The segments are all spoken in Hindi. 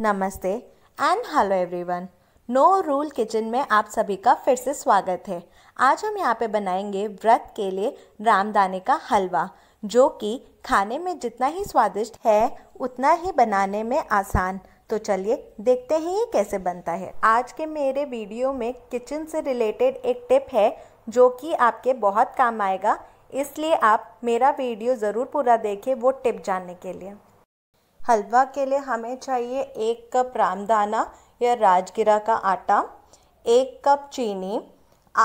नमस्ते and hello everyone no rule kitchen में आप सभी का फिर से स्वागत है आज हम यहाँ पे बनाएंगे व्रत के लिए रामदाने का हलवा जो कि खाने में जितना ही स्वादिष्ट है उतना ही बनाने में आसान तो चलिए देखते हैं ये कैसे बनता है आज के मेरे वीडियो में किचन से रिलेटेड एक टिप है जो कि आपके बहुत काम आएगा इसलिए आप मेरा वीडियो ज़रूर पूरा देखें वो टिप जानने के लिए हलवा के लिए हमें चाहिए एक कप रामदाना या राजगिरा का आटा एक कप चीनी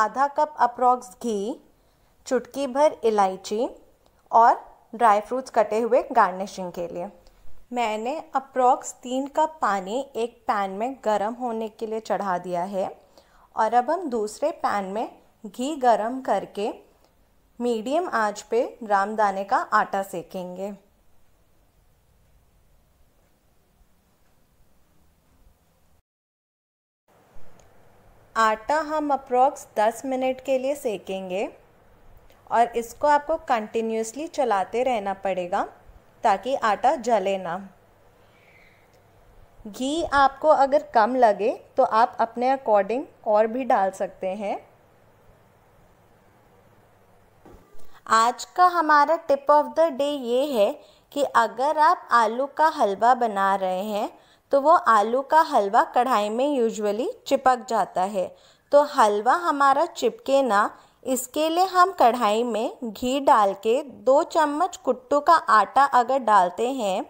आधा कप अप्रॉक्स घी चुटकी भर इलायची और ड्राई फ्रूट्स कटे हुए गार्निशिंग के लिए मैंने अप्रॉक्स तीन कप पानी एक पैन में गरम होने के लिए चढ़ा दिया है और अब हम दूसरे पैन में घी गरम करके मीडियम आंच पे रामदाने का आटा सेकेंगे आटा हम अप्रॉक्स 10 मिनट के लिए सेकेंगे और इसको आपको कंटिन्यूसली चलाते रहना पड़ेगा ताकि आटा जले ना घी आपको अगर कम लगे तो आप अपने अकॉर्डिंग और भी डाल सकते हैं आज का हमारा टिप ऑफ द डे ये है कि अगर आप आलू का हलवा बना रहे हैं तो वो आलू का हलवा कढ़ाई में यूजुअली चिपक जाता है तो हलवा हमारा चिपके ना इसके लिए हम कढ़ाई में घी डाल के दो चम्मच कुट्टू का आटा अगर डालते हैं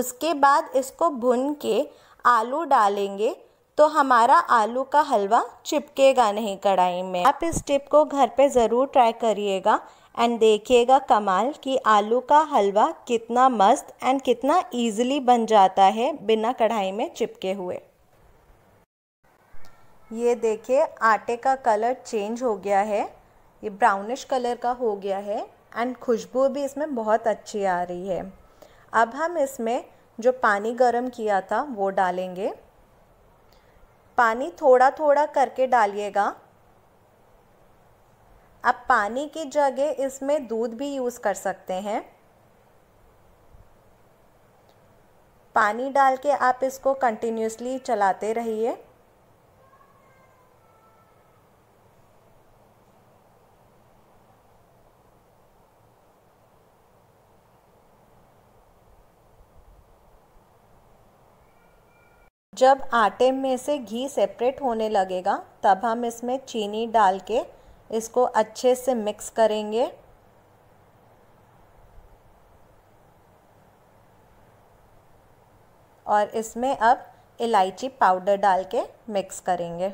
उसके बाद इसको भुन के आलू डालेंगे तो हमारा आलू का हलवा चिपकेगा नहीं कढ़ाई में आप इस टिप को घर पे ज़रूर ट्राई करिएगा एंड देखिएगा कमाल कि आलू का हलवा कितना मस्त एंड कितना ईजिली बन जाता है बिना कढ़ाई में चिपके हुए ये देखिए आटे का कलर चेंज हो गया है ये ब्राउनिश कलर का हो गया है एंड खुशबू भी इसमें बहुत अच्छी आ रही है अब हम इसमें जो पानी गरम किया था वो डालेंगे पानी थोड़ा थोड़ा करके डालिएगा आप पानी की जगह इसमें दूध भी यूज़ कर सकते हैं पानी डाल के आप इसको कंटिन्यूसली चलाते रहिए जब आटे में से घी सेपरेट होने लगेगा तब हम इसमें चीनी डाल के इसको अच्छे से मिक्स करेंगे और इसमें अब इलायची पाउडर डाल के मिक्स करेंगे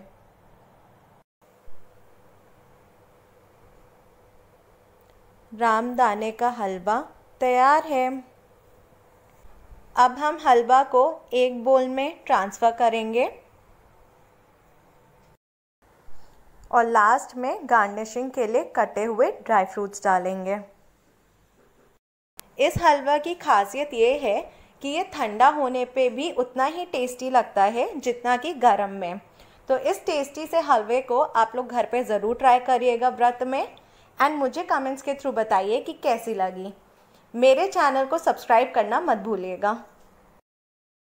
रामदाने का हलवा तैयार है अब हम हलवा को एक बोल में ट्रांसफ़र करेंगे और लास्ट में गार्निशिंग के लिए कटे हुए ड्राई फ्रूट्स डालेंगे इस हलवा की खासियत ये है कि ये ठंडा होने पे भी उतना ही टेस्टी लगता है जितना कि गर्म में तो इस टेस्टी से हलवे को आप लोग घर पे ज़रूर ट्राई करिएगा व्रत में एंड मुझे कमेंट्स के थ्रू बताइए कि कैसी लगी मेरे चैनल को सब्सक्राइब करना मत भूलिएगा